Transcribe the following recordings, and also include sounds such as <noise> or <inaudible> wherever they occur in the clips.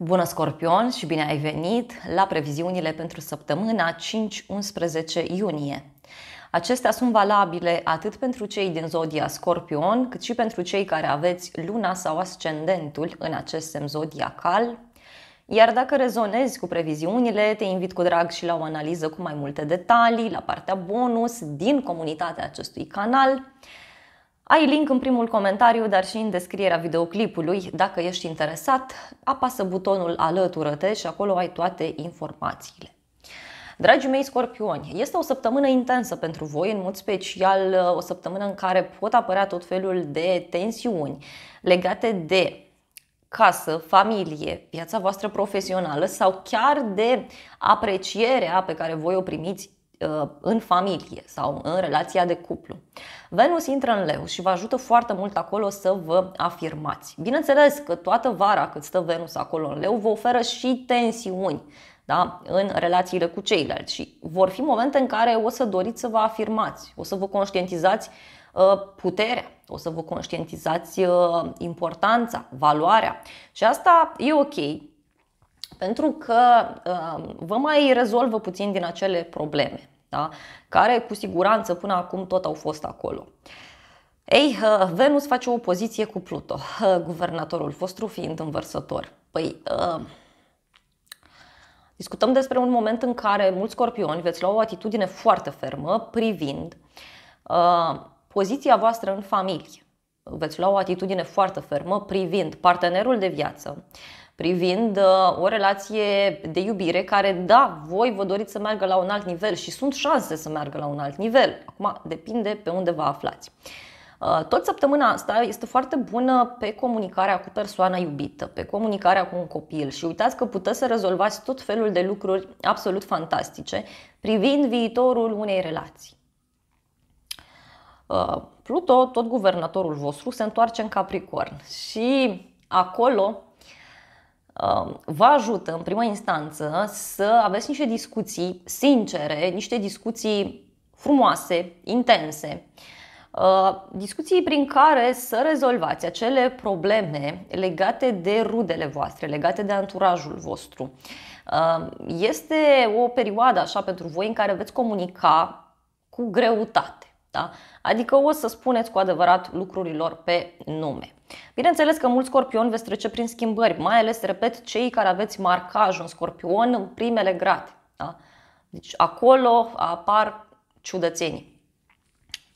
Bună Scorpion și bine ai venit la previziunile pentru săptămâna 5-11 iunie. Acestea sunt valabile atât pentru cei din zodia Scorpion, cât și pentru cei care aveți luna sau ascendentul în acest semn zodiacal. Iar dacă rezonezi cu previziunile, te invit cu drag și la o analiză cu mai multe detalii, la partea bonus din comunitatea acestui canal. Ai link în primul comentariu, dar și în descrierea videoclipului. Dacă ești interesat, apasă butonul Alătură-te și acolo ai toate informațiile. Dragii mei scorpioni, este o săptămână intensă pentru voi, în mod special uh, o săptămână în care pot apărea tot felul de tensiuni legate de casă, familie, viața voastră profesională sau chiar de aprecierea pe care voi o primiți Uh, în familie sau în relația de cuplu. Venus intră în leu și vă ajută foarte mult acolo să vă afirmați. Bineînțeles că toată vara cât stă Venus acolo în leu vă oferă și tensiuni da? în relațiile cu ceilalți și vor fi momente în care o să doriți să vă afirmați, o să vă conștientizați uh, puterea, o să vă conștientizați uh, importanța, valoarea și asta e ok pentru că vă mai rezolvă puțin din acele probleme da? care cu siguranță până acum tot au fost acolo. Ei, uh, Venus face o opoziție cu Pluto, uh, guvernatorul vostru fiind învărsător. Păi, uh, discutăm despre un moment în care mulți scorpioni veți lua o atitudine foarte fermă privind poziția voastră în familie. Veți lua o atitudine foarte fermă privind partenerul de viață, privind uh, o relație de iubire care, da, voi vă doriți să meargă la un alt nivel și sunt șanse să meargă la un alt nivel. Acum depinde pe unde vă aflați. Uh, tot săptămâna asta este foarte bună pe comunicarea cu persoana iubită, pe comunicarea cu un copil și uitați că puteți să rezolvați tot felul de lucruri absolut fantastice privind viitorul unei relații. Uh, Pluto, tot guvernatorul vostru, se întoarce în Capricorn și acolo Um, vă ajută în prima instanță să aveți niște discuții sincere, niște discuții frumoase, intense, uh, discuții prin care să rezolvați acele probleme legate de rudele voastre, legate de anturajul vostru. Uh, este o perioadă așa pentru voi în care veți comunica cu greutate. Da? Adică o să spuneți cu adevărat lucrurilor pe nume. Bineînțeles că mulți scorpioni veți trece prin schimbări, mai ales, repet, cei care aveți marcaj în scorpion în primele grade. Da? Deci acolo apar ciudățenii.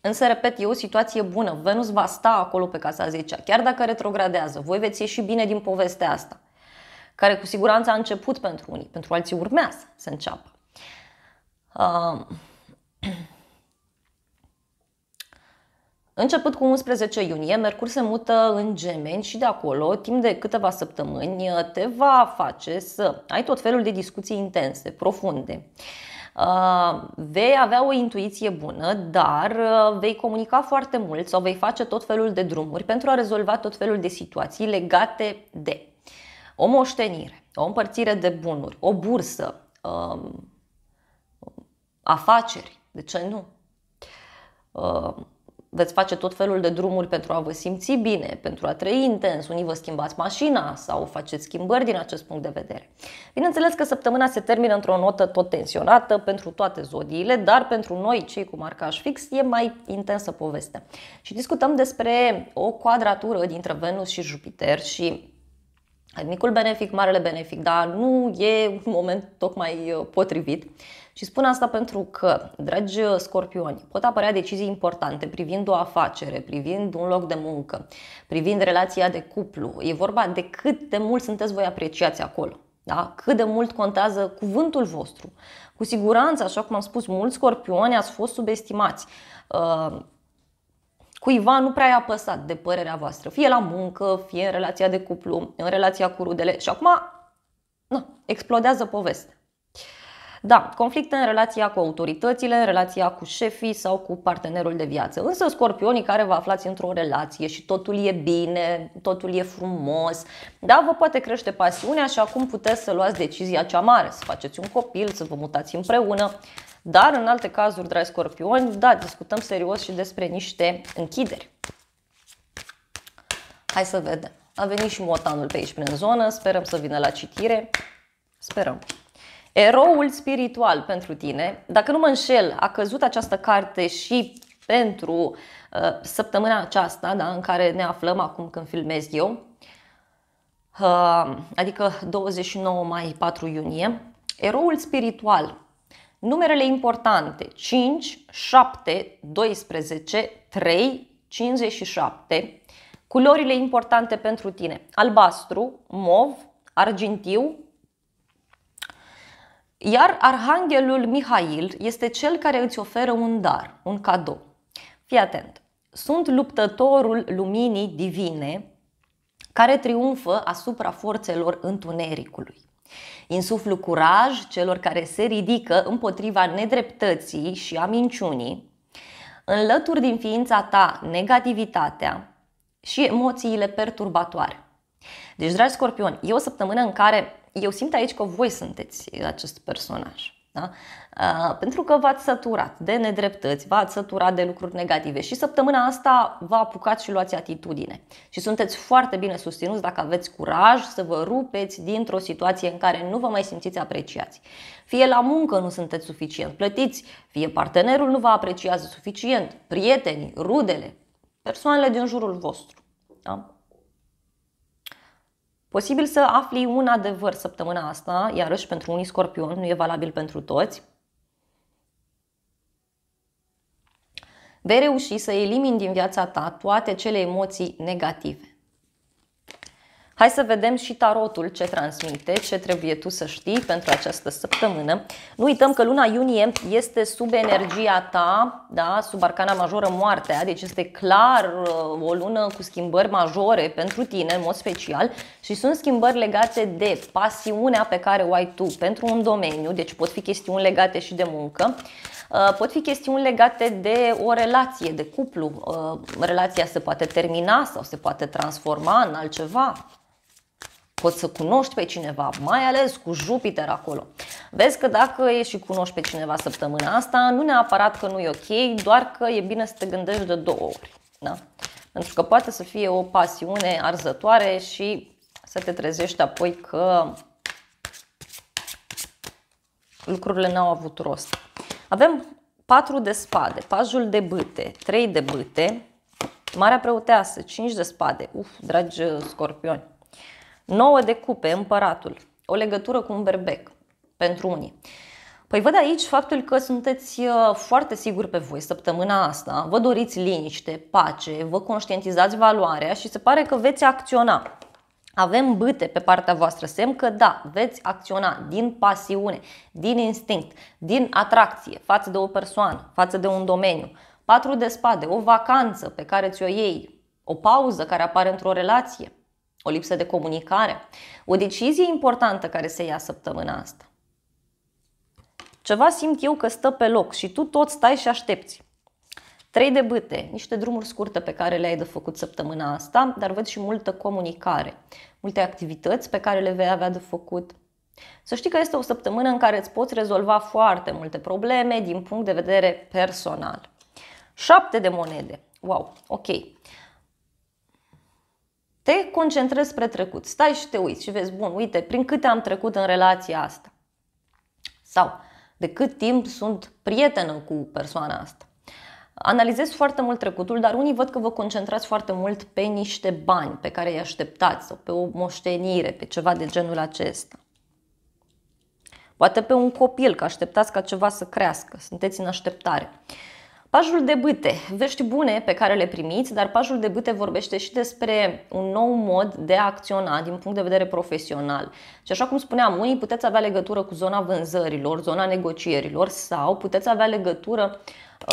Însă, repet, e o situație bună. Venus va sta acolo pe casa 10 chiar dacă retrogradează. Voi veți ieși bine din povestea asta, care cu siguranță a început pentru unii, pentru alții urmează să înceapă. Uh, Începând cu 11 iunie, Mercur se mută în Gemeni și de acolo, timp de câteva săptămâni, te va face să ai tot felul de discuții intense, profunde. Uh, vei avea o intuiție bună, dar uh, vei comunica foarte mult sau vei face tot felul de drumuri pentru a rezolva tot felul de situații legate de o moștenire, o împărțire de bunuri, o bursă, um, afaceri, de ce nu? Uh, veți face tot felul de drumuri pentru a vă simți bine, pentru a trăi intens, unii vă schimbați mașina sau faceți schimbări din acest punct de vedere. Bineînțeles că săptămâna se termină într-o notă tot tensionată pentru toate zodiile, dar pentru noi, cei cu marcaj fix, e mai intensă poveste. Și discutăm despre o quadratură dintre Venus și Jupiter și micul benefic, marele benefic, dar nu e un moment tocmai uh, potrivit. Și spun asta pentru că, dragi scorpioni, pot apărea decizii importante privind o afacere, privind un loc de muncă, privind relația de cuplu. E vorba de cât de mult sunteți voi apreciați acolo. Da? Cât de mult contează cuvântul vostru. Cu siguranță, așa cum am spus, mulți scorpioni ați fost subestimați. Uh, cuiva nu prea i-a păsat de părerea voastră, fie la muncă, fie în relația de cuplu, în relația cu rudele. Și acum, na, explodează povestea. Da, conflicte în relația cu autoritățile, în relația cu șefii sau cu partenerul de viață. Însă scorpionii care vă aflați într-o relație și totul e bine, totul e frumos, da, vă poate crește pasiunea și acum puteți să luați decizia cea mare, să faceți un copil, să vă mutați împreună. Dar în alte cazuri, dragi scorpioni, da, discutăm serios și despre niște închideri. Hai să vedem. A venit și motanul pe aici prin zonă, sperăm să vină la citire. Sperăm. Eroul spiritual pentru tine, dacă nu mă înșel, a căzut această carte și pentru uh, săptămâna aceasta, da, în care ne aflăm acum când filmez eu, uh, adică 29 mai 4 iunie, eroul spiritual, numerele importante 5, 7, 12, 3, 57, culorile importante pentru tine, albastru, mov, argintiu, iar Arhanghelul Mihail este cel care îți oferă un dar, un cadou. Fii atent! Sunt luptătorul luminii divine care triumfă asupra forțelor întunericului. Insuflu curaj celor care se ridică împotriva nedreptății și a minciunii, înlături din ființa ta negativitatea și emoțiile perturbatoare. Deci, dragi scorpioni, e o săptămână în care eu simt aici că voi sunteți acest personaj. Da? pentru că v-ați săturat de nedreptăți, v-ați săturat de lucruri negative și săptămâna asta vă apucați și luați atitudine. Și sunteți foarte bine susținuți dacă aveți curaj să vă rupeți dintr-o situație în care nu vă mai simțiți apreciați. Fie la muncă nu sunteți suficient plătiți, fie partenerul nu vă apreciază suficient, prietenii, rudele, persoanele din jurul vostru. Da? Posibil să afli un adevăr săptămâna asta, iarăși pentru unii scorpion, nu e valabil pentru toți. Vei reuși să elimini din viața ta toate cele emoții negative. Hai să vedem și tarotul ce transmite, ce trebuie tu să știi pentru această săptămână. Nu uităm că luna iunie este sub energia ta, da, sub arcana majoră moartea, deci este clar uh, o lună cu schimbări majore pentru tine, în mod special, și sunt schimbări legate de pasiunea pe care o ai tu pentru un domeniu, deci pot fi chestiuni legate și de muncă, uh, pot fi chestiuni legate de o relație, de cuplu. Uh, relația se poate termina sau se poate transforma în altceva poți să cunoști pe cineva, mai ales cu Jupiter acolo. Vezi că dacă ești și cunoști pe cineva săptămâna asta, nu neapărat că nu e ok, doar că e bine să te gândești de două ori. Da? Pentru că poate să fie o pasiune arzătoare și să te trezești apoi că lucrurile n-au avut rost. Avem 4 de spade, pajul de bâte, 3 de bâte, Marea Preoteasă, 5 de spade. Uf, dragi scorpioni, 9 de cupe, împăratul, o legătură cu un berbec, pentru unii. Păi văd aici faptul că sunteți uh, foarte siguri pe voi săptămâna asta, vă doriți liniște, pace, vă conștientizați valoarea și se pare că veți acționa. Avem bâte pe partea voastră, semn că da, veți acționa din pasiune, din instinct, din atracție față de o persoană, față de un domeniu. Patru de spade, o vacanță pe care ți-o iei, o pauză care apare într-o relație, o lipsă de comunicare, o decizie importantă care se ia săptămâna asta. Ceva simt eu că stă pe loc și tu tot stai și aștepți. Trei de bâte, niște drumuri scurte pe care le-ai de făcut săptămâna asta, dar văd și multă comunicare, multe activități pe care le vei avea de făcut. Să știi că este o săptămână în care îți poți rezolva foarte multe probleme din punct de vedere personal. Șapte de monede. Wow, ok te concentrezi spre trecut. Stai și te uiți și vezi, bun, uite, prin câte am trecut în relația asta. Sau de cât timp sunt prietenă cu persoana asta. Analizez foarte mult trecutul, dar unii văd că vă concentrați foarte mult pe niște bani pe care îi așteptați sau pe o moștenire, pe ceva de genul acesta. Poate pe un copil, că așteptați ca ceva să crească, sunteți în așteptare. Uh, Pajul de bâte, vești bune pe care le primiți, dar pajul de bâte vorbește și despre un nou mod de a acționa din punct de vedere profesional. Și așa cum spuneam, unii puteți avea legătură cu zona vânzărilor, zona negocierilor sau puteți avea legătură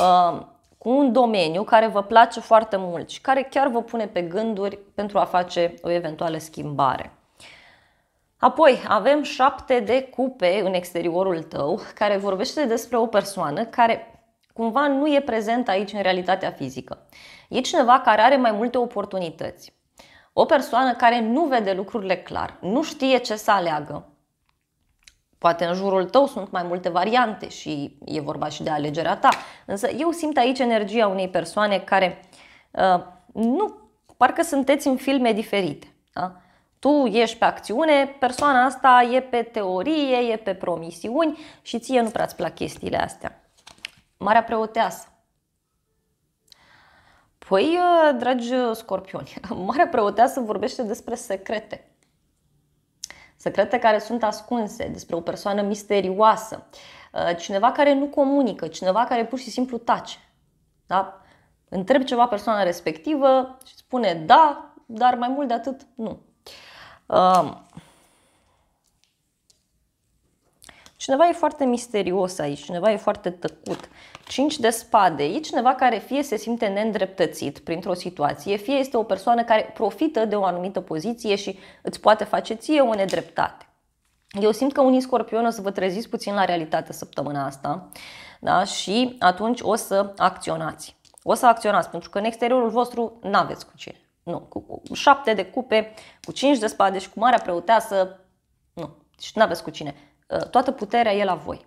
uh, cu un domeniu care vă place foarte mult și care chiar vă pune pe gânduri pentru a face o eventuală schimbare. Apoi avem șapte de cupe în exteriorul tău care vorbește despre o persoană care cumva nu e prezent aici în realitatea fizică. E cineva care are mai multe oportunități. O persoană care nu vede lucrurile clar, nu știe ce să aleagă. Poate în jurul tău sunt mai multe variante și e vorba și de alegerea ta. Însă eu simt aici energia unei persoane care uh, nu, parcă sunteți în filme diferite. Da? Tu ești pe acțiune, persoana asta e pe teorie, e pe promisiuni și ție nu prea-ți plac chestiile astea. Marea Preoteasă. Păi, ă, dragi scorpioni, <laughs> Marea Preoteasă vorbește despre secrete. Secrete care sunt ascunse, despre o persoană misterioasă, ă, cineva care nu comunică, cineva care pur și simplu tace. Da? Întreb ceva persoana respectivă și spune da, dar mai mult de atât nu. Uh, Cineva e foarte misterios aici, cineva e foarte tăcut. 5 de spade. E cineva care fie se simte neîndreptățit printr-o situație, fie este o persoană care profită de o anumită poziție și îți poate face ție o nedreptate. Eu simt că unii scorpioni o să vă treziți puțin la realitate săptămâna asta da? și atunci o să acționați. O să acționați pentru că în exteriorul vostru nu aveți cu cine. Nu, cu șapte de cupe, cu cinci de spade și cu marea preoteasă, nu, și deci nu aveți cu cine. Uh, toată puterea e la voi.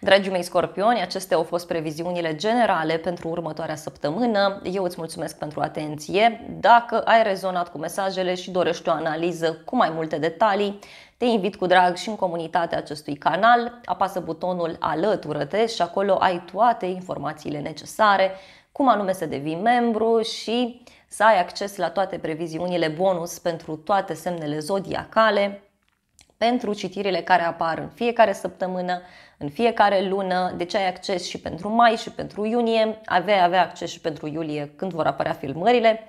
Dragii mei scorpioni, acestea au fost previziunile generale pentru următoarea săptămână. Eu îți mulțumesc pentru atenție. Dacă ai rezonat cu mesajele și dorești o analiză cu mai multe detalii, te invit cu drag și în comunitatea acestui canal. Apasă butonul Alătură-te și acolo ai toate informațiile necesare, cum anume să devii membru și să ai acces la toate previziunile bonus pentru toate semnele zodiacale, pentru citirile care apar în fiecare săptămână, în fiecare lună, deci ai acces și pentru mai și pentru iunie, avea avea acces și pentru iulie când vor apărea filmările.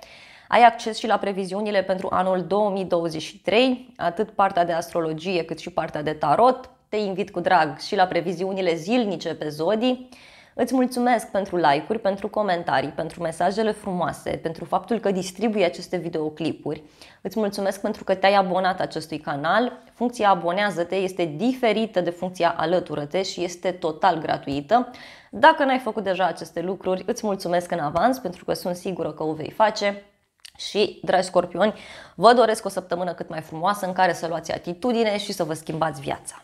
Ai acces și la previziunile pentru anul 2023, atât partea de astrologie cât și partea de tarot. Te invit cu drag și la previziunile zilnice pe zodii Îți mulțumesc pentru like-uri, pentru comentarii, pentru mesajele frumoase, pentru faptul că distribui aceste videoclipuri. Îți mulțumesc pentru că te-ai abonat acestui canal. Funcția abonează-te este diferită de funcția alătură-te și este total gratuită. Dacă n-ai făcut deja aceste lucruri, îți mulțumesc în avans pentru că sunt sigură că o vei face. Și, dragi scorpioni, vă doresc o săptămână cât mai frumoasă în care să luați atitudine și să vă schimbați viața.